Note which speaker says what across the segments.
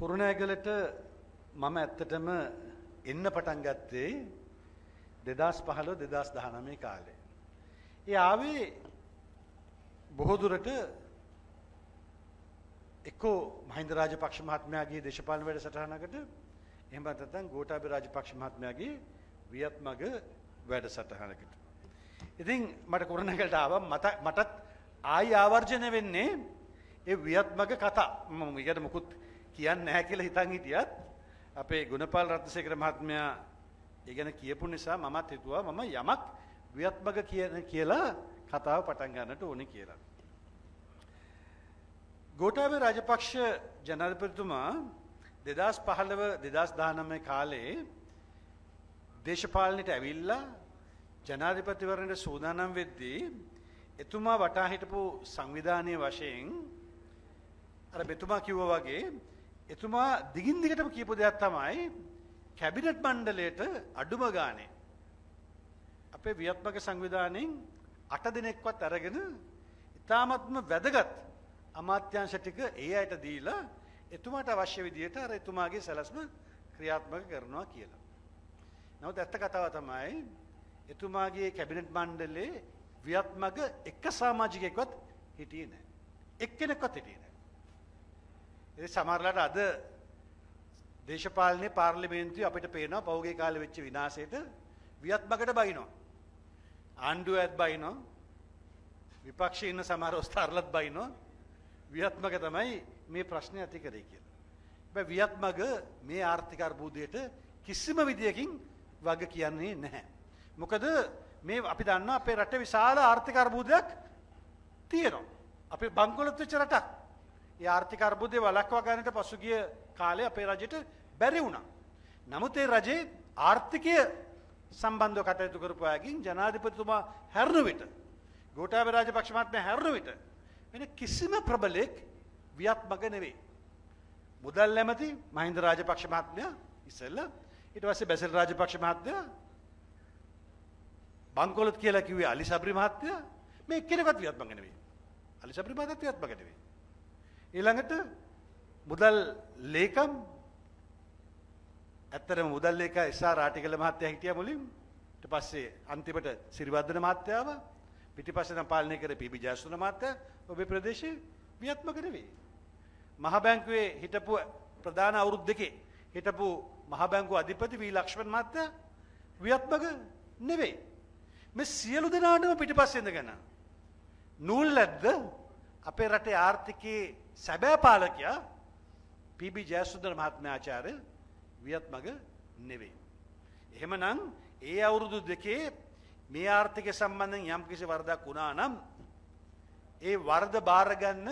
Speaker 1: කුරුණෑගලට මම ඇත්තටම එන්න පටන් ගත්තේ 2015 2019 කාලේ. ඒ ආවේ බොහෝ දුරට එක්කෝ මහින්ද රාජපක්ෂ මහත්මයාගේ දේශපාලන වැඩසටහනකට එහෙම නැත්නම් ගෝඨාභය රාජපක්ෂ මහත්මයාගේ වියත් මග වැඩසටහනකට. ඉතින් මට කුරුණෑගලට ආවා මටත් ආයි ආවර්ජනය වෙන්නේ ඒ වියත් මග කතා. මම ඊට මුකුත් කියන්නේ නැහැ කියලා හිතන් හිටියත් අපේ ගුණපාල රත්නසේකර මහත්මයා ඒ ගැන කියපු නිසා මමත් හිතුවා මම යමක් ව්‍යත්මක කියන කියලා කතාව පටන් ගන්නට ඕනේ කියලා. ගෝඨාභය රාජපක්ෂ ජනාධිපතිතුමා 2015 2019 කාලේ දේශපාලනයට ඇවිල්ලා ජනාධිපතිවරණයට සූදානම් වෙද්දී එතුමා වටා හිටපු සංවිධානයේ වශයෙන් අර මෙතුමා කිව්වා වගේ එතුමා දිගින් දිගටම කියපු දෙයක් තමයි කැබිනට් මණ්ඩලයට අඩුම ගානේ අපේ ව්‍යුත්මක සංවිධානයෙන් 8 දිනක්වත් අරගෙන ඉතාමත්ම වැදගත් අමාත්‍යංශ ටික ඒ අයට දීලා එතුමාට අවශ්‍ය විදිහට අර එතුමාගේ සැලැස්ම ක්‍රියාත්මක කරනවා කියලා. නමුත් ඇත්ත කතාව තමයි එතුමාගේ කැබිනට් මණ්ඩලයේ ව්‍යුත්මක එක සමාජිකයෙක්වත් හිටියේ නැහැ. එක්කෙනෙක්වත් හිටියේ නැහැ. ඉතින් සමහරලාට අද දේශපාලනේ පාර්ලිමේන්තුවේ අපිට පේනවා පහුගිය කාලේ වෙච්ච විනාශයට වියත්මකට බයිනවා. ආණ්ඩුවත් බයිනවා. විපක්ෂයේ ඉන්න සමහර ස්ථාරලත් බයිනවා. වියත්මක තමයි මේ ප්‍රශ්නේ ඇති කරේ කියලා. හැබැයි වියත්මක මේ ආර්ථික අර්බුදයට කිසිම විදියකින් වග කියන්නේ නැහැ. මොකද මේ අපි දන්නවා අපේ රටේ විශාල ආර්ථික අර්බුදයක් තියෙනවා. අපේ බංකොලොත් වෙච්ච රටක්. ඒ ආර්ථික අර්බුදය වළක්වා ගන්නට පසුගිය කාලේ අපේ රජයට බැරි වුණා. නමුත් ඒ රජයේ ආර්ථිකය සම්බන්ධව කටයුතු කරපු අයගෙන් ජනාධිපතිතුමා හැරුණු විට ගෝඨාභය රාජපක්ෂ මහත්මයා හැරුණු විට වෙන කිසිම ප්‍රබලෙක් ව්‍යාත්මක නෙවෙයි. මුදල් ඇමති මහින්ද රාජපක්ෂ මහත්මයා ඉස්සෙල්ලා ඊට පස්සේ බැසිල් රාජපක්ෂ මහත්මයා බංකොලොත් කියලා කිව්වේ අලි සබරි මහත්තයා මේ එක්කෙනෙකුත් ව්‍යාත්මක නෙවෙයි. අලි සබරි මහත්තයා ව්‍යාත්මක නෙවෙයි. ඊළඟට මුදල් ලේකම් ඇත්තටම මුදල් ලේකම් එස් ආර් ආටිකල මහත්තයා හිටියා මුලින් ඊට පස්සේ අන්තිමට සිරිවර්ධන මහත්තයාව පිටිපස්සෙන් පාලනය කර පීබී ජයසුන මහත්තයා ඔබේ ප්‍රදේශයේ ව්‍යාත්මක නෙවේ මහ බැංකුවේ හිටපු ප්‍රධාන අවුරුදු දෙකේ හිටපු මහ බැංකුව අධිපති වී ලක්ෂ්මන් මහත්තයා ව්‍යාත්මක නෙවේ මේ සියලු දෙනාටම පිටිපස්සෙන් ඉඳගෙන නූල් ඇද්ද අපේ රටේ ආර්ථිකයේ සැබෑ පාලකයා පීබි ජයසුන්දර මහත්මාචාර්ය වියත් මග නෙවෙයි. එහෙමනම් ඒ අවුරුදු දෙකේ මේ ආර්ථික සම්බන්ධයෙන් යම් කිසි වරදක් වුණා නම් ඒ වරද බාර ගන්න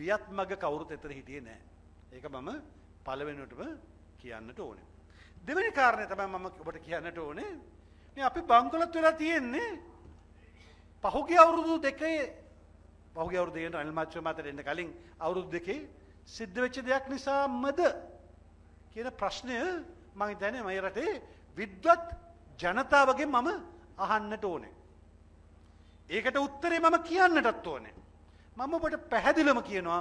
Speaker 1: වියත් මග කවුරුත් එතන හිටියේ නැහැ. ඒක මම පළවෙනියටම කියන්නට ඕනේ. දෙවෙනි කාරණය තමයි මම ඔබට කියන්නට ඕනේ. මේ අපි බංකොලොත් වෙලා තියෙන්නේ පහුගිය අවුරුදු දෙකේ පහුගේ අවුරුද්දේට අනිල් මච්චෝ මාතට එන්න කලින් අවුරුදු දෙකේ සිද්ධ වෙච්ච දෙයක් නිසාමද කියන ප්‍රශ්නය මම හිතන්නේ මේ රටේ විද්වත් ජනතාවගෙන් මම අහන්නට ඕනේ. ඒකට උත්තරේ මම කියන්නටත් ඕනේ. මම ඔබට පැහැදිලිවම කියනවා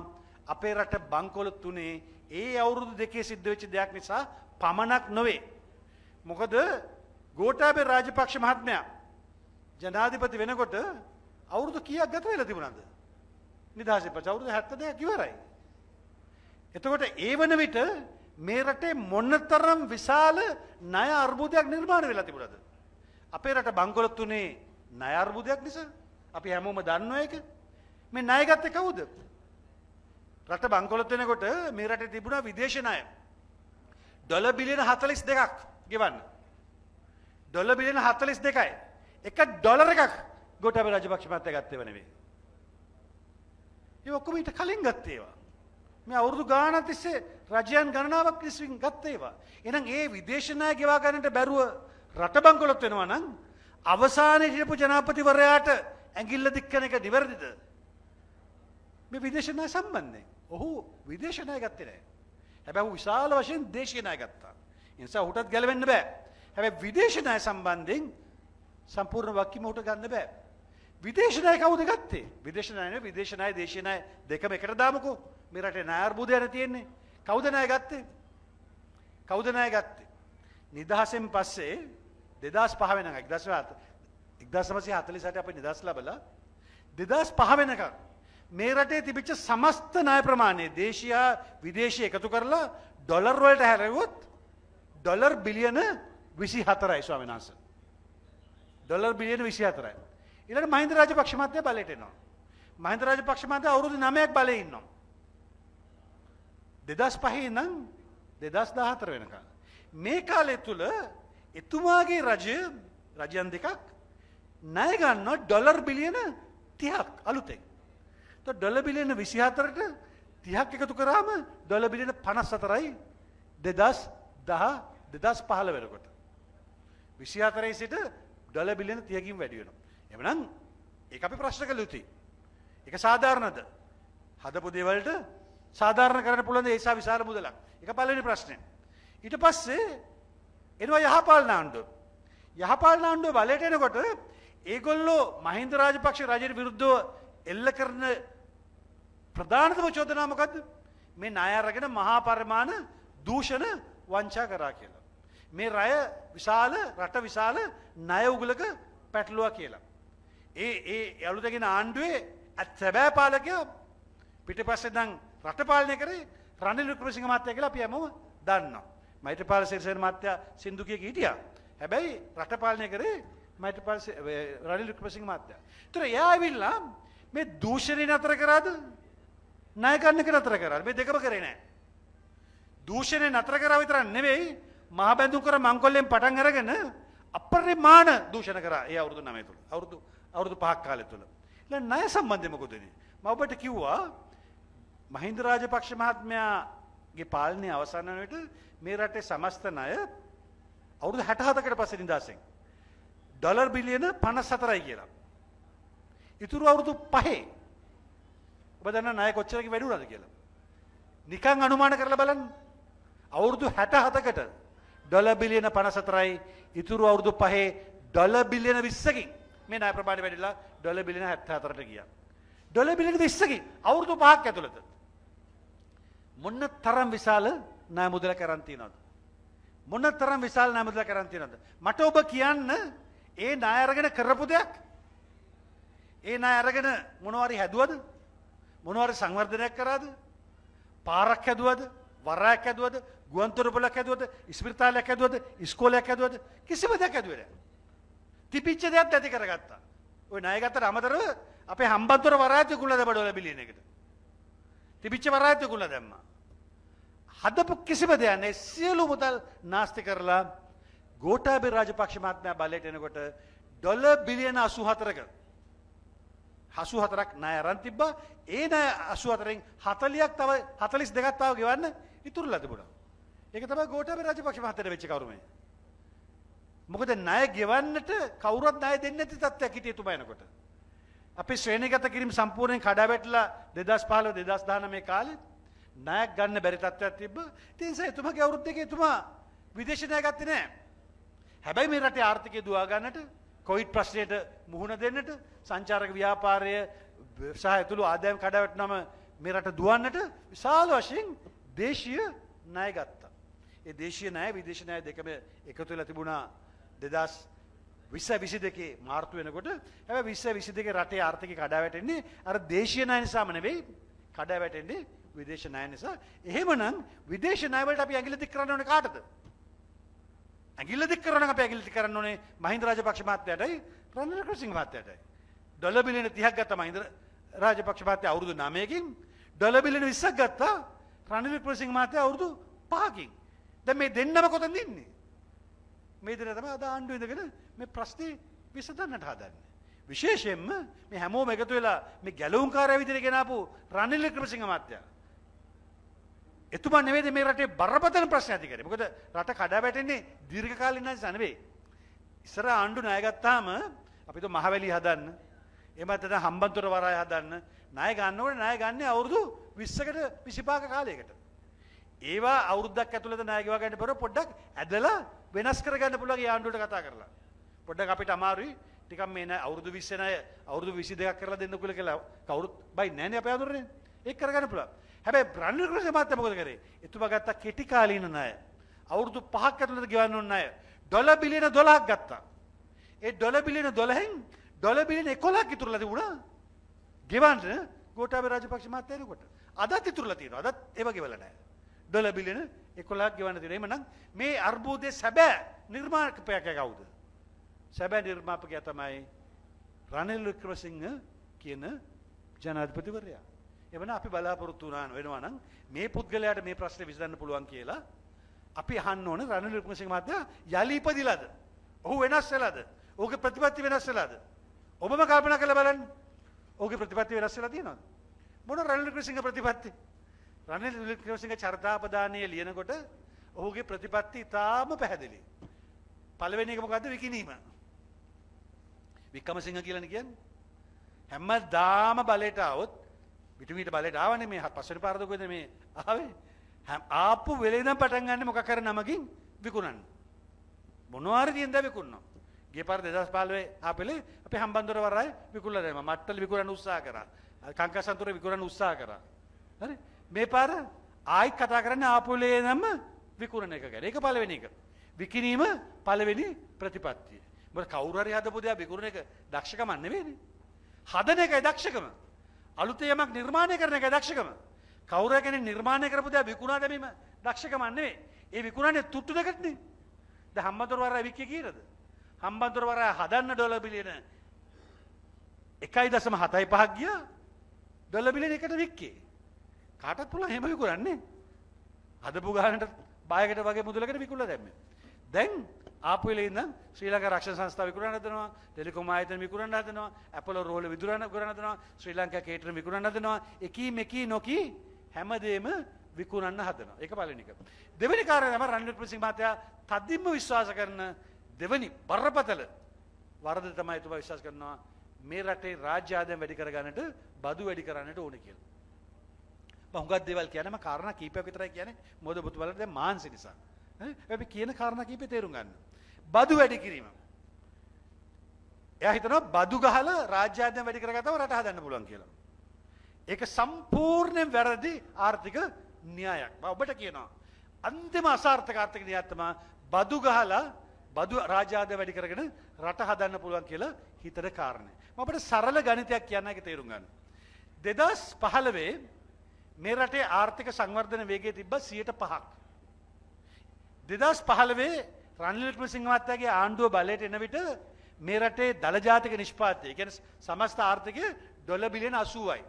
Speaker 1: අපේ රට බංකොල තුනේ ඒ අවුරුදු දෙකේ සිද්ධ වෙච්ච දෙයක් නිසා පමණක් නොවේ. මොකද ගෝඨාභය රාජපක්ෂ මහත්මයා ජනාධිපති වෙනකොට අවුරුදු කීයක් ගත වෙලා තිබුණාද? නිදහසේ පස්සේ අවුරුදු 72ක් ඉවරයි. එතකොට ඒ වන විට මේ රටේ මොනතරම් විශාල ණය අර්බුදයක් නිර්මාණය වෙලා තිබුණාද? අපේ රට බංකොලොත් තුනේ ණය අර්බුදයක් නිසා අපි හැමෝම දන්නවා ඒක. මේ ණය ගත්තේ කවුද? රට බංකොලොත් වෙනකොට මේ රටේ තිබුණා විදේශ ණය. ඩොලර් බිලියන 42ක් ගෙවන්න. ඩොලර් බිලියන 42යි. එක ඩොලර් එකක් ගොටාබේ රාජපක්ෂ මහත්තයා ගත්තේ නැවේ. ඒ ඔක්කොම ඊට කලින් ගත්ත ඒවා. මේ අවුරුදු ගාණක් තිස්සේ රජයන් ගණනාවක් තිස්සින් ගත්ත ඒවා. එහෙනම් ඒ විදේශ ණය ගෙවා ගන්නට බැරුව රට බංකොලොත් වෙනවා නම් අවසානයේ හිටපු ජනාධිපතිවරයාට ඇඟිල්ල දික්කන එක නිවැරදිද? මේ විදේශ ණය සම්බන්ධයෙන්. ඔහු විදේශ ණය ගත්තේ නැහැ. හැබැයි ඔහු විශාල වශයෙන් දේශීය ණය ගත්තා. ඒ නිසා ඔහුටත් ගැලවෙන්න බෑ. හැබැයි විදේශ ණය සම්බන්ධයෙන් සම්පූර්ණ වකිම ඔහුට ගන්න බෑ. විදේශ ණය කවුද ගත්තේ? විදේශ ණය නෙවෙයි විදේශ ණය දේශීය ණය දෙකම එකට දාමුකෝ. මේ රටේ ණය අර්බුදයක් තියෙන්නේ. කවුද ණය ගත්තේ? කවුද ණය ගත්තේ? නිදහසෙන් පස්සේ 2005 වෙනකන් 1907 1948 අපි නිදහස් ලැබලා 2005 වෙනකන් මේ රටේ තිබිච්ච සමස්ත ණය ප්‍රමාණය දේශීය විදේශීය එකතු කරලා ඩොලර් වලට හැරෙවොත් ඩොලර් බිලියන 24යි ස්වාමීන් වහන්සේ. ඩොලර් බිලියන 24යි. ඊළඟ මහින්ද රාජපක්ෂ මහත්මයා බලයට එනවා. මහින්ද රාජපක්ෂ මහත්මයා අවුරුදු 9ක් බලේ ඉන්නවා. 2005 ඉඳන් 2014 වෙනකන්. මේ කාලය තුල එතුමාගේ රජය රජයන් දෙකක් ණය ගන්නවා ඩොලර් බිලියන 30ක් අලුතෙන්. તો ඩොලර් බිලියන 24ට 30ක් එකතු කරාම ඩොලර් බිලියන 54යි 2010 2015 වෙනකොට. 24යි සිට ඩොලර් බිලියන 30කින් වැඩි වෙනවා. එමනම් ඒ අපි ප්‍රශ්න කළ යුතුයි. එක සාධාරණද හදපු දේවල්ට සාධාරණ කරන පුළන් ඒසා විශාල මුදලක් එක පලනි ප්‍රශ්නය. ඉට පස්සේ එනවා යහපාල නාණ්ඩුව. යහපාල නාණ්ඩුව බලයට එනකොට ඒගොල්ලෝ මහින්ද රාජපක්ෂ රජයට විරුද්ධව එල්ල කරන ප්‍රධානතම චෝදනාමකද මේ නායාරගෙන මහා පරමාණ දූෂණ වංචා කරා කියලා. මේ රය විශාල රට විශාල නය උගලක පැටලුවා කියලා. ඒ ඒ අලුතගෙන ආණ්ඩුවේ ඇත් සැබෑ පාලකයා පිටිපස්සේ දැන් රට පාලනය කරේ රනිල් වික්‍රමසිංහ මහත්තයා කියලා අපි හැමෝම දන්නවා. මෛත්‍රීපාල සිරිසේන මහත්තයා සින්දු කිය හිටියා. හැබැයි රට පාලනය කරේ මෛත්‍රීපාල රනිල් වික්‍රමසිංහ මහත්තයා. ඒතර එයා ඇවිල්ලා මේ දූෂණය නතර කරාද? ණයකන්නක නතර කරාද? මේ දෙකම කරේ නැහැ. දූෂණය නතර කරා විතරක් නෙවෙයි මහබැඳුම් කර මංකොල්ලෙන් පටන් අරගෙන අපරිමාණ දූෂණ කරා. ඒ අවුරුදු 9 තුල. අවුරුදු අවුරුදු පහක් කාලය තුළ. ඊළඟ ණය සම්බන්ධයෙන් මොකද වෙන්නේ? මම ඔබට කිව්වා මහින්ද රාජපක්ෂ මහත්මයාගේ පාලනය අවසන් වන විට මේ රටේ සමස්ත ණය අවුරුදු 67කට පස්සේ නිදාසෙන් ඩොලර් බිලියන 54යි කියලා. ඉතුරු අවුරුදු පහේ ඔබ දන්න ණය කොච්චරක වැඩි වුණාද කියලා. නිකන් අනුමාන කරලා බලන්න. අවුරුදු 67කට ඩොලර් බිලියන 54යි ඉතුරු අවුරුදු පහේ ඩොලර් බිලියන 20කින් මේ ණය ප්‍රමාණය වැඩිලා ඩොලර් බිලියන 74ට ගියා. ඩොලර් බිලියන 20කින් අවුරුදු 5ක් ඇතුළත මොන්න තරම් විශාල ණය මුදලක් අරන් තියනවද? මොන්න තරම් විශාල ණය මුදලක් අරන් තියනවද? මට ඔබ කියන්න ඒ ණය අරගෙන කරපු දෙයක් ඒ ණය අරගෙන මොනවාරි හැදුවද? මොනවාරි සංවර්ධනයක් කරාද? පාරක් හැදුවද? වරායක් හැදුවද? ගුවන්තොටුපළක් හැදුවද? ඉස්පිරිතාලයක් හැදුවද? ඉස්කෝලයක් හැදුවද? කිසිම දෙයක් හැදුවේ නැහැ. තිබිච්ච දෙයක් ඇති කරගත්තා. ඔය ණයගත්තට අමතරව අපේ හම්බන්තොට වරායතු කුල දෙබඩවල බිලියන එකට. තිබිච්ච වරායතු කුල දැම්මා. හදපු කිසිම දෙයක් නැහැ සියලු මුදල් නාස්ති කරලා ගෝඨාභය රාජපක්ෂ මහත්මයා බලයට එනකොට ඩොලර් බිලියන 84ක 84ක් ණය අරන් තිබ්බා. ඒ ණය 84න් 40ක් තව 42ක් තව ගෙවන්න ඉතුරුලා තිබුණා. ඒක තමයි ගෝඨාභය රාජපක්ෂ මහත්තයට වෙච්ච කවුරුමයි. මොකද ණය ගෙවන්නට කවුරුත් ණය දෙන්නේ නැති තත්ත්වයක් හිටියේ තුබයනකොට. අපි ශ්‍රේණිගත කිරීම සම්පූර්ණයෙන් කඩාවැටලා 2015 2019 මේ කාලේ ණයක් ගන්න බැරි තත්ත්වයක් තිබ්බ. ඉතින් ඒ තුමාගේ අවුරුද්ද දෙකේ තුමා විදේශ ණය ගත්තේ නැහැ. හැබැයි මේ රටේ ආර්ථිකය දුවා ගන්නට, කොවිඩ් ප්‍රශ්නයට මුහුණ දෙන්නට, සංචාරක ව්‍යාපාරය සහ ඇතුළු ආදායම් කඩාවැටුනම මේ රට දුවන්නට විශාල වශයෙන් දේශීය ණය ගත්තා. ඒ දේශීය ණය විදේශ ණය දෙකම එකතු වෙලා තිබුණා දෙදස් විස්ස විසි දෙකේ මාර්තු වෙනකොට හැබ විස්ස විසි දෙක රටේ ආර්ථික කඩාවැටෙන්නේ අර දේශනය නිසාම නෙවෙයි කඩාවැටෙන්නේ විදේශනාය නිසා එහෙමනම් විදේශනායවලට අපි ඇඟිලි දික් කරන්න ඕනේ කාටද? ඇඟිල්ල දික් කරන අප ඇගිලි කරන්න ඕනේ මහින්ද රාජපක්ෂ මහත්තයාටයි රනිල් වික්‍රමසිංහ මහත්තයාටයි. ඩොලර් බිලියන 30ක් ගත්ත මහින්ද රාජපක්ෂ මහත්තයා අවුරුදු 9කින් ඩොලර් බිලියන 20ක් ගත්ත රනිල් වික්‍රමසිංහ මහත්තයා අවුරුදු 5කින්. දැන් මේ දෙන්නම කොතනද ඉන්නේ? මේ දින තමයි අද ආණ්ඩුව ඉඳගෙන මේ ප්‍රශ්නේ විසඳන්නට හදන්නේ. විශේෂයෙන්ම මේ හැමෝම එකතු වෙලා මේ ගැලවුම්කාරය විදිහට ගෙනාපු රනිල් වික්‍රමසිංහ මහත්තයා. එතුමා නෙවෙයි මේ රටේ බරපතල ප්‍රශ්න ඇති කරේ. මොකද රට කඩා වැටෙන්නේ දීර්ඝකාලීන නිසා නෙවෙයි. ඉස්සර ආණ්ඩු ණය ගත්තාම අපි તો මහවැලි හදන්න. එහෙම නැත්නම් හම්බන්තොට වරාය හදන්න. ණය ගන්නකොට ණය ගන්නේ අවුරුදු 20කට 25ක කාලයකට. ඒවා අවුරුද්දක් ඇතුළත ණය ගෙවා ගන්න බරව පොඩ්ඩක් ඇදලා වෙනස් කරගන්න පුළුවන් යාළුවන්ට කතා කරලා. පොඩ්ඩක් අපිට අමාරුයි. ටිකක් මේ ණය අවුරුදු 20 ණය අවුරුදු 22ක් කරලා දෙන්න කියලා කියලා කවුරුත් බයි නැහැ නේ අපේ ආදරනේ. ඒක කරගන්න පුළුවන්. හැබැයි බ්‍රන්ඩ් ක්‍රොස් මහත්තයා මොකද කරේ? එතුමා ගත්ත කෙටි කාලීන ණය. අවුරුදු 5ක් ඇතුළත ගෙවන්න ඕන ණය. ඩොලර් බිලියන 12ක් ගත්තා. ඒ ඩොලර් බිලියන 12න් ඩොලර් බිලියන 11ක් ඉතුරුලා තිබුණා. ගෙවන්න ගෝඨාභය රාජපක්ෂ මහත්තයා එනකොට. අදත් ඉතුරුලා තියෙනවා. අදත් ඒව ගෙවලා නැහැ. ඩොල බිලියන 11ක් ගෙවන්න තියෙනවා. එහෙනම් මේ අර්බුදයේ සැබෑ නිර්මාපකයා කවුද? සැබෑ නිර්මාපකයා තමයි රනිල් වික්‍රමසිංහ කියන ජනාධිපතිවරයා. එවන අපි බලාපොරොත්තු වෙනවා නම් මේ පුද්ගලයාට මේ ප්‍රශ්නේ විසඳන්න පුළුවන් කියලා අපි අහන්න ඕන රනිල් වික්‍රමසිංහ මහත්තයා යලි ඉපදිලාද? ඔහු වෙනස් වෙලාද? ඔහුගේ ප්‍රතිපත්ති වෙනස් වෙලාද? ඔබම කල්පනා කරලා බලන්න. ඔහුගේ ප්‍රතිපත්ති වෙනස් වෙලා තියෙනවද? මොන රනිල් වික්‍රමසිංහ ප්‍රතිපත්ති? රනිල් වික්‍රමසිංහ චරිතාපදානය ලියනකොට ඔහුගේ ප්‍රතිපත්ති ඉතාම පැහැදිලි. පළවෙනි එක මොකද්ද විකිණීම? වික්‍රමසිංහ කියලානේ කියන්නේ. හැමදාම බලයට આવොත් පිටුමීට බලයට ආවනේ මේ පස්වෙනි පාරද කොහෙද මේ ආවේ? ආපු වෙලේ ඉඳන් පටන් ගන්න මොකක් කර නමකින් විකුණන්න. මොනවා හරි තියෙන්ද විකුණනවා. ගිය පාර 2015 ආපෙලේ අපි හම්බන්තොට වරාය විකුණලා දැම්මා. මට්ටල් විකුණන්න උත්සාහ කරා. කංකසන්තොට විකුණන්න උත්සාහ කරා. හරි? මේ පාර ආයි කතා කරන්න ආපුලේ නම විකුණන එක ගැන. ඒක පළවෙනි එක. විකිණීම පළවෙනි ප්‍රතිපත්තිය. මොකද කවුරු හරි හදපු දේ විකුණන එක දක්ෂකම නෙවෙයිනේ. හදන එකයි දක්ෂකම. අලුත යමක් නිර්මාණය කරන එකයි දක්ෂකම. කවුරු කෙනෙක් නිර්මාණය කරපු දේ විකුණා දැමීම දක්ෂකම නෙවෙයි. ඒ විකුණන්නේ තුට්ටු දෙකටනේ. දැන් හම්බන්තොට වරා වික්කේ කීරද? හම්බන්තොට වරා හදන්න ඩොලර් බිලියන 1.75ක් ගියා. ඩොලර් බිලියන එකට වික්කේ. කාටත් පුළුවන් එහෙම විකුණන්නේ. හදපු ගානට බායකට වගේ මුදලකට විකුණලා දැම්මේ. දැන් ආපු වෙලේ ඉඳන් ශ්‍රී ලංකා රක්ෂණ සංස්ථාව විකුණන්න හදනවා, ටෙලිකොම් ආයතන විකුණන්න හදනවා, ඇපලෝ රෝල විදුරන කරන හදනවා, ශ්‍රී ලංකා කේටරම් විකුණන්න හදනවා. එකී මෙකී නොකී හැමදේම විකුණන්න හදනවා. ඒක පළවෙනි එක. දෙවෙනි කාරණය තමයි රන්විත් ප්‍රසිංහ මහත්තයා තදින්ම විශ්වාස කරන දෙවෙනි බරපතල වරද තමයි එතුමා විශ්වාස කරනවා මේ රටේ රාජ්‍ය ආදායම් වැඩි කරගන්නට බදු වැඩි කරන්නට ඕනේ කියලා. මම හුඟක් දේවල් කියන්නේ මම කාරණා කීපයක් විතරයි කියන්නේ මොකද ඔබතුමාලට දැන් මාන්සි නිසා. අපි කියන කාරණා කීපේ තේරුම් ගන්න. බදු වැඩි කිරීම. එයා හිතනවා බදු ගහලා රාජ්‍යාධ්‍යයන වැඩි කරගත්තම රට හදන්න පුළුවන් කියලා. ඒක සම්පූර්ණයෙන් වැරදි ආර්ථික න්‍යායක්. මම ඔබට කියනවා. අන්තිම අසාර්ථක ආර්ථික න්‍යාය තමයි බදු ගහලා බදු රාජ්‍යාධ්‍යයන වැඩි කරගෙන රට හදන්න පුළුවන් කියලා හිතන කාරණේ. මම අපිට සරල ගණිතයක් කියන්න ඒක තේරුම් ගන්න. 2015 මේ රටේ ආර්ථික සංවර්ධන වේගය තිබ්බ 105ක්. 2015 රනිල් වික්‍රමසිංහ මහත්තයාගේ ආණ්ඩුව බලයට එන විට මේ රටේ දල ජාතික නිෂ්පාදනය කියන්නේ සමස්ත ආර්ථිකය ඩොලර් බිලියන 80යි.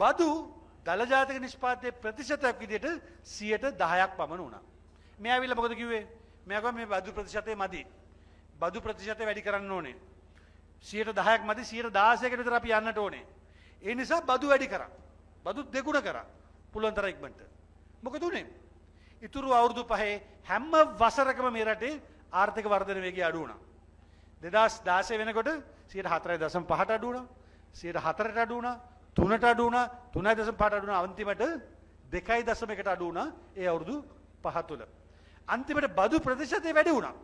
Speaker 1: බදු දල ජාතික නිෂ්පාදනයේ ප්‍රතිශතයක් විදිහට 10%ක් පමණ වුණා. මෙයා ඇවිල්ලා මොකද කිව්වේ? මෙයා කිව්වා මේ බදු ප්‍රතිශතය මදි. බදු ප්‍රතිශතය වැඩි කරන්න ඕනේ. 10%ක් මදි 16%කට විතර අපි යන්නට ඕනේ. ඒ නිසා බදු වැඩි කරා. බදු දෙගුණ කරා පුළුවන් තරම් ඉක්මනට. මොකද උනේ? ඉතුරු අවුරුදු පහේ හැම වසරකම මේ රටේ ආර්ථික වර්ධන වේගය අඩු වුණා. 2016 වෙනකොට 4.5ට අඩු වුණා. 4.4ට අඩු වුණා. 3ට අඩු වුණා. 3.5ට අඩු වුණා. අන්තිමට 2.1ට අඩු වුණා ඒ අවුරුදු පහ තුල. අන්තිමට බදු ප්‍රතිශතය වැඩි වුණා.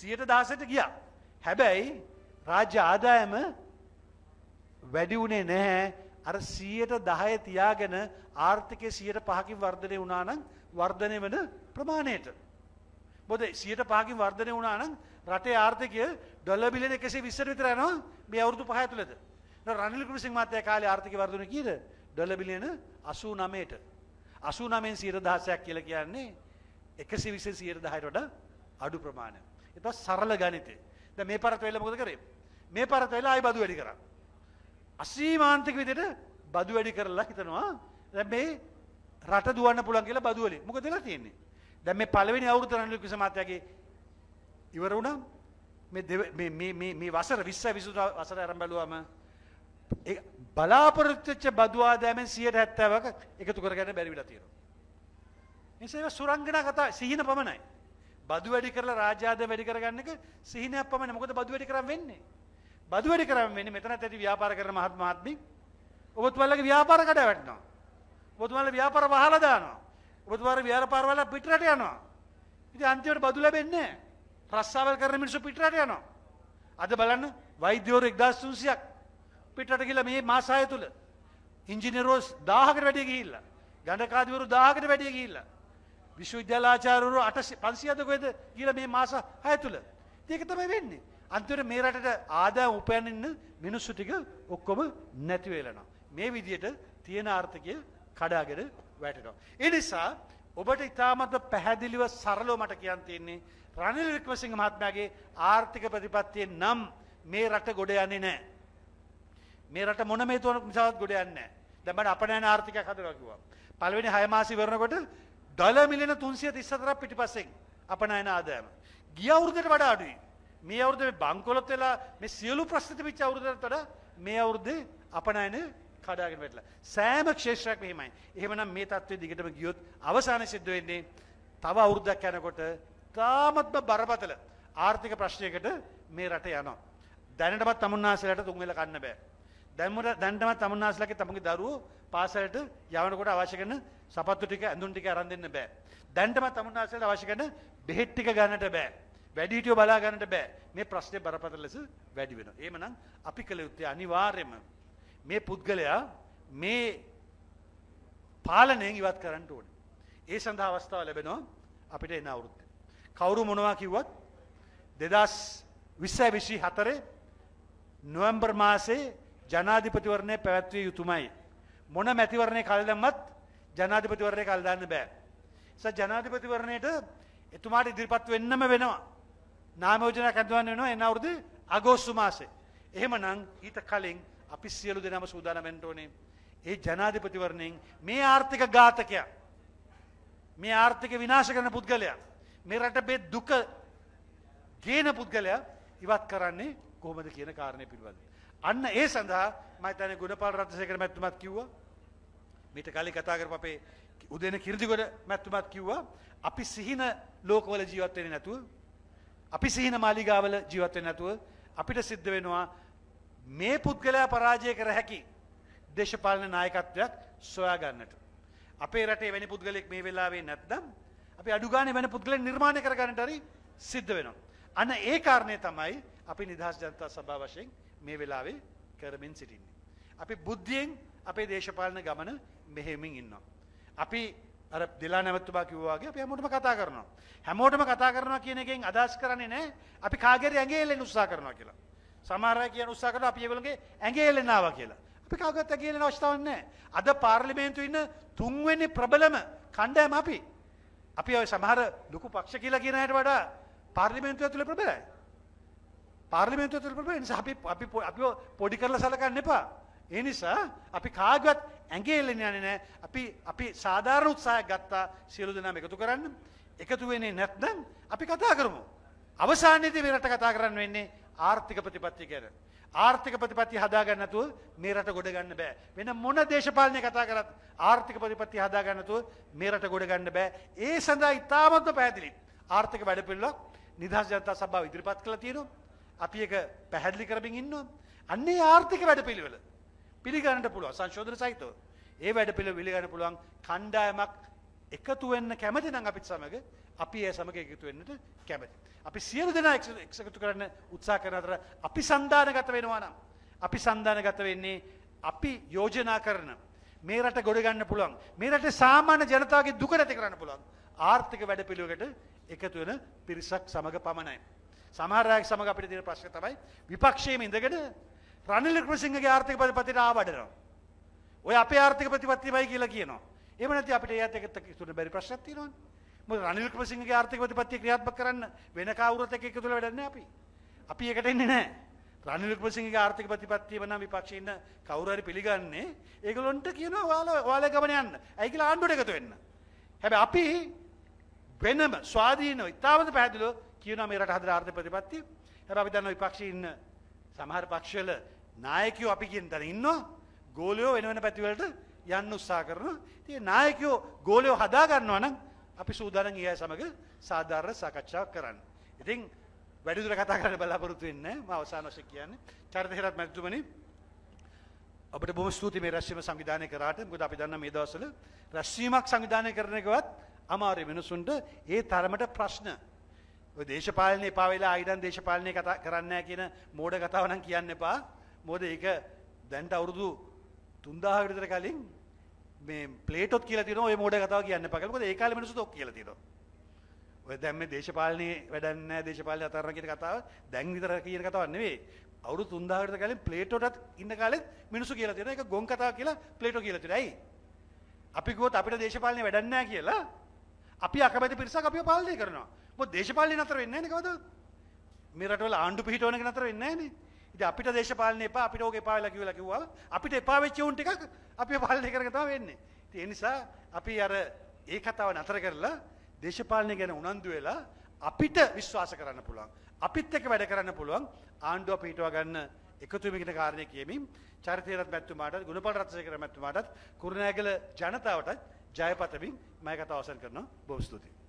Speaker 1: 116ට ගියා. හැබැයි රාජ්‍ය ආදායම වැඩි වුණේ නැහැ අර 110 තියාගෙන ආර්ථිකයේ 105කින් වර්ධනය වුණා නම් වර්ධනය වෙන ප්‍රමාණයට. මොකද 105කින් වර්ධනය වුණා නම් රටේ ආර්ථිකය ඩොලර් බිලියන 120ට විතර යනවා මේ අවුරුදු 5 ඇතුළත. රනිල් ක්‍රමසිංහ මහත්තයා කාලේ ආර්ථික වර්ධනය කීයද? ඩොලර් බිලියන 89ට. 89න් 110ක් කියලා කියන්නේ 120 110ට වඩා අඩු ප්‍රමාණය. ඒක සරල ගණිතය. දැන් මේ පරත වෙලා මොකද කරේ? මේ පරත වෙලා ආයි බදු වැඩි කරා. අසීමාන්තික විදිහට බදු වැඩි කරලා හිතනවා දැන් මේ රට දුවන්න පුළුවන් කියලා බදු වලින්. මොකද වෙලා තියෙන්නේ? දැන් මේ පළවෙනි අවුරුද්ද රණලුක සමාත්‍යාගේ ඉවර වුණා. මේ මේ මේ මේ මේ වසර 20 23 වසර ආරම්භ බලුවම ඒ බලාපොරොත්තු වෙච්ච බදු ආදායමෙන් 70ක් එකතු කරගන්න බැරි වෙලා තියෙනවා. නිසා ඒක සුරංගනා කතා සිහින පමණයි. බදු වැඩි කරලා රාජ්‍ය ආදාය වැඩි කරගන්න එක සිහිනයක් පමණයි. මොකද බදු වැඩි කරන් වෙන්නේ? බදු වැඩි කරන්න වෙන්නේ මෙතනත් ඇති ව්‍යාපාර කරන මහත් මහත්මි ඔබතුමාලගේ ව්‍යාපාර කඩ වැටෙනවා ඔබතුමාලා ව්‍යාපාර වහලා දානවා ඔබතුමාලා ව්‍යාපාර වල පිටරට යනවා ඉතින් අන්තිමට බදු ලැබෙන්නේ නැහැ රස්සාවල් කරන මිනිස්සු පිටරට යනවා අද බලන්න වෛද්‍යවරු 1300ක් පිටරට ගිහලා මේ මාස ආය තුල ඉංජිනේරුවෝ 1000කට වැඩිය ගිහිල්ලා ගණකාධිවරු 1000කට වැඩිය ගිහිල්ලා විශ්වවිද්‍යාලාචාර්යවරු 800 500ද කොහෙද ගිහිල්ලා මේ මාස 6 තුල ඒක තමයි වෙන්නේ අන්තිමට මේ රටට ආදායම් උපයන්න මිනිස්සු ටික ඔක්කොම නැති වෙලනවා. මේ විදිහට තියෙන ආර්ථිකය කඩාගෙන වැටෙනවා. ඒ නිසා ඔබට ඉතාමත් පැහැදිලිව සරලව මට කියන්න තියෙන්නේ රනිල් වික්‍රමසිංහ මහත්මයාගේ ආර්ථික ප්‍රතිපත්තියේ නම් මේ රට ගොඩ යන්නේ නැහැ. මේ රට මොන හේතුවක් නිසාවත් ගොඩ යන්නේ නැහැ. දැන් මට අපනෑන ආර්ථිකයක් හදනවා කිව්වා. පළවෙනි 6 මාසෙ ඉවරනකොට ඩොලර් මිලියන 334ක් පිටිපස්සෙන් අපනෑන ආදායම. ගිය අවුරුද්දට වඩා අඩුයි. මේ අවුරුද්ද මේ බංකොලොත් වෙලා මේ සියලු ප්‍රශ්න තිබිච්ච අවුරුද්දට වඩා මේ අවුරුද්දේ අපනයන කඩාගෙන වැටලා. සෑම ක්ෂේත්‍රයක් මෙහෙමයි. එහෙමනම් මේ தત્ත්වයේ දිගටම ගියොත් අවසානයේ සිද්ධ වෙන්නේ තව අවුරුද්දක් යනකොට තාමත්ම බරපතල ආර්ථික ප්‍රශ්නයකට මේ රට යනවා. දැනටමත් තමුන්නාසලට තුන් වෙලා කන්න බෑ. දැන්මර දැන්ටමත් තමුන්නාසලගේ තමුගේ දරුවෝ පාසලට යවනකොට අවශ්‍ය කරන සපත්තු ටික ඇඳුම් ටික අරන් දෙන්න බෑ. දැන්ටමත් තමුන්නාසලට අවශ්‍ය කරන බෙහෙත් ටික ගන්නට බෑ. වැඩිහිටියෝ බලා ගන්නට බෑ. මේ ප්‍රශ්නේ බරපතල ලෙස වැඩි වෙනවා. එහෙමනම් අපි කළ යුත්තේ අනිවාර්යයෙන්ම මේ පුද්ගලයා මේ පාලනයෙන් ඉවත් කරන්න ඕනේ. ඒ සඳහා අවස්ථාව ලැබෙනවා අපිට එන අවුරුද්දේ. කවුරු මොනවා කිව්වත් 2024 නොවැම්බර් මාසයේ ජනාධිපතිවරණය පැවැත්විය යුතුමයි. මොන මැතිවරණය කල් දැම්මත් ජනාධිපතිවරණය කල් දාන්න බෑ. ඒ නිසා ජනාධිපතිවරණයට එතුමාට ඉදිරිපත් වෙන්නම වෙනවා. නාමෝජනා කැදවන්න වෙනවා එන අවුරුදු අගෝස්තු මාසේ. එහෙමනම් ඊට කලින් අපි සියලු දෙනාම සූදානම් වෙන්න ඕනේ. ඒ ජනාධිපතිවරණයෙන් මේ ආර්ථික ඝාතකයා මේ ආර්ථික විනාශ කරන පුද්ගලයා මේ රට බෙ දුක ගේන පුද්ගලයා ඉවත් කරන්නේ කොහොමද කියන කාරණය පිළිබඳව. අන්න ඒ සඳහා මම හිතන්නේ ගුණපාල රත්නසේකර මැතිතුමාත් කිව්වා. මීට කලින් කතා කරපු අපේ උදේන කිරිඳිගොඩ මැතිතුමාත් කිව්වා අපි සිහින ලෝකවල ජීවත් වෙන්නේ නැතුව අපි සිහින මාලිගාවල ජීවත් වෙන්නේ නැතුව අපිට සිද්ධ වෙනවා මේ පුද්ගලයා පරාජය කර හැකි දේශපාලන නායකත්වයක් සොයා ගන්නට. අපේ රටේ වෙන පුද්ගලෙක් මේ වෙලාවේ නැත්නම් අපි අඩු ගානේ වෙන පුද්ගලෙන් නිර්මාණය කර ගන්නට හරි සිද්ධ වෙනවා. අන්න ඒ කාරණේ තමයි අපි නිදහස් ජනතා සභාව වශයෙන් මේ වෙලාවේ කරමින් සිටින්නේ. අපි බුද්ධියෙන් අපේ දේශපාලන ගමන මෙහෙමින් ඉන්නවා. අපි අර දෙලා නැවතුබා කිව්වා වගේ අපි හැමෝටම කතා කරනවා. හැමෝටම කතා කරනවා කියන එකෙන් අදහස් කරන්නේ නැහැ අපි කාගේරි ඇඟේ එල්ලෙන්න උත්සාහ කරනවා කියලා. සමහර අය කියන උත්සාහ කරනවා අපි ඒගොල්ලන්ගේ ඇඟේ එල්ලෙන්න ආවා කියලා. අපි කාගවත් ඇඟේ එල්ලෙන්න අවශ්‍යතාවක් නැහැ. අද පාර්ලිමේන්තුවේ ඉන්න තුන්වෙනි ප්‍රබලම කණ්ඩායම අපි. අපි ඔය සමහර ලොකු පක්ෂ කියලා කියන අයට වඩා පාර්ලිමේන්තුව ඇතුලේ ප්‍රබලයි. පාර්ලිමේන්තුව ඇතුලේ ප්‍රබලයි. ඒ නිසා අපි අපි අපිව පොඩි කරලා සලකන්න එපා. ඒ නිසා අපි කාගවත් ඇඟේ එල්ලෙන්න යන්නේ නැහැ. අපි අපි සාධාරණ උත්සාහයක් ගත්තා සියලු දෙනාම එකතු කරන්න. එකතු වෙන්නේ නැත්නම් අපි කතා කරමු. අවසානයේදී මේ රට කතා කරන්න වෙන්නේ ආර්ථික ප්‍රතිපත්තිය ගැන. ආර්ථික ප්‍රතිපත්තිය හදාගන්න නැතුව මේ රට ගොඩ ගන්න බෑ. වෙන මොන දේශපාලනය කතා කරත් ආර්ථික ප්‍රතිපත්තිය හදාගන්න නැතුව මේ රට ගොඩ ගන්න බෑ. ඒ සඳහා ඉතාමත්ම පැහැදිලි ආර්ථික වැඩපිළිවෙළක් නිදහස් ජනතා සභාව ඉදිරිපත් කළා තියෙනවා. අපි ඒක පැහැදිලි කරමින් ඉන්නවා. අන්නේ ආර්ථික වැඩපිළිවෙළ පිළිගන්නට පුළුවන් සංශෝධන සහිතව. ඒ වැඩ පිළ පිළිගන්න පුළුවන් කණ්ඩායමක් එකතු වෙන්න කැමති නම් අපිත් සමග අපි ඒ සමග එකතු වෙන්නට කැමති. අපි සියලු දෙනා එකතු කරන්න උත්සාහ කරන අතර අපි සම්දානගත වෙනවා නම් අපි සම්දානගත වෙන්නේ අපි යෝජනා කරන මේ රට ගොඩ ගන්න පුළුවන් මේ රටේ සාමාන්‍ය ජනතාවගේ දුක නැති කරන්න පුළුවන් ආර්ථික වැඩපිළිවෙලකට එකතු වෙන පිරිසක් සමග පමණයි. සමහර අය සමග අපිට තියෙන ප්‍රශ්න තමයි විපක්ෂයේම ඉඳගෙන රනිල් ක්‍රසිංහගේ ආර්ථික ප්‍රතිපත්තියට ආවඩනවා. ඔය අපේ ආර්ථික ප්‍රතිපත්තියමයි කියලා කියනවා. එහෙම නැති අපිට ඒත් එක්ක ඉතුරු බැරි ප්‍රශ්නක් තියෙනවනේ. මොකද රනිල් ක්‍රසිංහගේ ආර්ථික ප්‍රතිපත්තිය ක්‍රියාත්මක කරන්න වෙන කවුරුත් එක්ක එකතු වෙලා වැඩක් නැහැ අපි. අපි එකට එන්නේ නැහැ. රනිල් ක්‍රසිංහගේ ආර්ථික ප්‍රතිපත්තියම නම් විපක්ෂේ ඉන්න කවුරු හරි පිළිගන්නේ. ඒගොල්ලන්ට කියනවා ඔයාලා ඔයාලා ගමන යන්න. ඇයි කියලා ආණ්ඩුවට එකතු වෙන්න. හැබැයි අපි වෙනම ස්වාධීනව ඉතාමත් පැහැදිලිව කියනවා මේ රට හදලා ආර්ථික ප්‍රතිපත්තිය. හැබැයි අපි දන්නවා විපක්ෂේ ඉන්න සමහර පක්ෂවල නායකයෝ අපි කියන තැන ඉන්නවා. ගෝලයෝ වෙන වෙන පැතිවලට යන්න උත්සාහ කරනවා. ඉතින් නායකයෝ ගෝලයෝ හදා ගන්නවා නම් අපි සූදානම් ඊය සමග සාධාරණ සාකච්ඡාවක් කරන්න. ඉතින් වැඩිදුර කතා කරන්න බලාපොරොත්තු වෙන්නේ මම අවසාන වශයෙන් කියන්නේ චරිත හේරත් මැතිතුමනි අපිට බොහොම ස්තුතියි මේ රැස්වීම සංවිධානය කරාට. මොකද අපි දන්නා මේ දවස්වල රැස්වීමක් සංවිධානය කරන එකවත් අමාරු මිනිසුන්ට ඒ තරමට ප්‍රශ්න ඔය දේශපාලනේ එපා වෙලා ආයිඩන් දේශපාලනේ කතා කරන්නේ නැහැ කියන මෝඩ කතාව නම් කියන්න එපා. මොකද ඒක දැන්ට අවුරුදු 3000 විතර කලින් මේ ප්ලේටොත් කියලා තියෙනවා ඔය මෝඩ කතාව කියන්න එපා කියලා. මොකද ඒ කාලේ මිනිස්සු තොක් කියලා තියෙනවා. ඔය දැන් මේ දේශපාලනේ වැඩක් නැහැ දේශපාලනේ අතාරන කියන කතාව දැන් විතර කියන කතාවක් නෙවෙයි. අවුරුදු 3000 කට කලින් ප්ලේටෝටත් ඉන්න කාලෙත් මිනිස්සු කියලා තියෙනවා ඒක ගොන් කතාවක් කියලා ප්ලේටෝ කියලා තියෙනවා. ඇයි? අපි ගියොත් අපිට දේශපාලනේ වැඩක් නැහැ කියලා අපි අකමැති පිරිසක් අපිව පාලනය කරනවා. මොකද දේශපාලනේ නතර වෙන්නේ නැහැ නේ කවදාවත්. මේ රටවල ආණ්ඩු පිහිටවන එක නතර වෙන්නේ නැහැ නේ. ඉතින් අපිට දේශපාලනේ එපා අපිට ඕක එපා වෙලා කිව්වලා කිව්වා අපිට එපා වෙච්ච උන් ටිකක් අපිව පාලනය කරගෙන තමයි වෙන්නේ. ඉතින් ඒ නිසා අපි අර ඒ කතාව නතර කරලා දේශපාලනය ගැන උනන්දු වෙලා අපිට විශ්වාස කරන්න පුළුවන්. අපිත් එක්ක වැඩ කරන්න පුළුවන් ආණ්ඩුව පිහිටව ගන්න එකතු වීම කියන කාරණේ කියමින් චරිතේරත් මැතිතුමාටත් ගුණපාල රත්නසේකර මැතිතුමාටත් කුරුණෑගල ජනතාවටත් जायपा तबिङ माइकाता अवसर करना गर्न बहुस्तुति